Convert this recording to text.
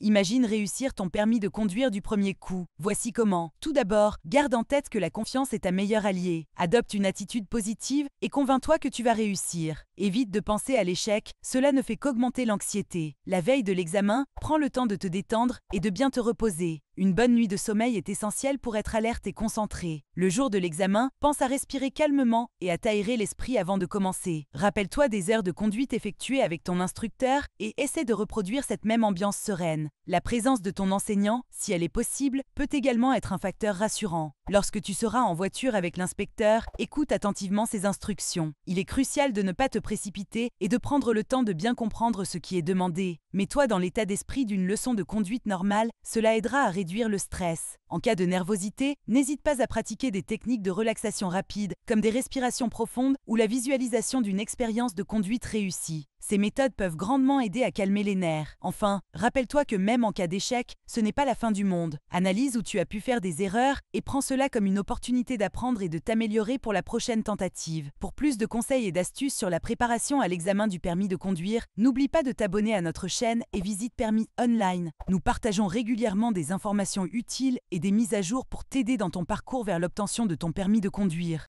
Imagine réussir ton permis de conduire du premier coup. Voici comment. Tout d'abord, garde en tête que la confiance est ta meilleure alliée. Adopte une attitude positive et convainc-toi que tu vas réussir. Évite de penser à l'échec, cela ne fait qu'augmenter l'anxiété. La veille de l'examen, prends le temps de te détendre et de bien te reposer. Une bonne nuit de sommeil est essentielle pour être alerte et concentré. Le jour de l'examen, pense à respirer calmement et à t'aérer l'esprit avant de commencer. Rappelle-toi des heures de conduite effectuées avec ton instructeur et essaie de reproduire cette même ambiance sereine. La présence de ton enseignant, si elle est possible, peut également être un facteur rassurant. Lorsque tu seras en voiture avec l'inspecteur, écoute attentivement ses instructions. Il est crucial de ne pas te précipiter et de prendre le temps de bien comprendre ce qui est demandé. Mets-toi dans l'état d'esprit d'une leçon de conduite normale, cela aidera à réduire le stress. En cas de nervosité, n'hésite pas à pratiquer des techniques de relaxation rapide, comme des respirations profondes ou la visualisation d'une expérience de conduite réussie. Ces méthodes peuvent grandement aider à calmer les nerfs. Enfin, rappelle-toi que même en cas d'échec, ce n'est pas la fin du monde. Analyse où tu as pu faire des erreurs et prends cela comme une opportunité d'apprendre et de t'améliorer pour la prochaine tentative. Pour plus de conseils et d'astuces sur la préparation à l'examen du permis de conduire, n'oublie pas de t'abonner à notre chaîne et visite Permis Online. Nous partageons régulièrement des informations utiles et des mises à jour pour t'aider dans ton parcours vers l'obtention de ton permis de conduire.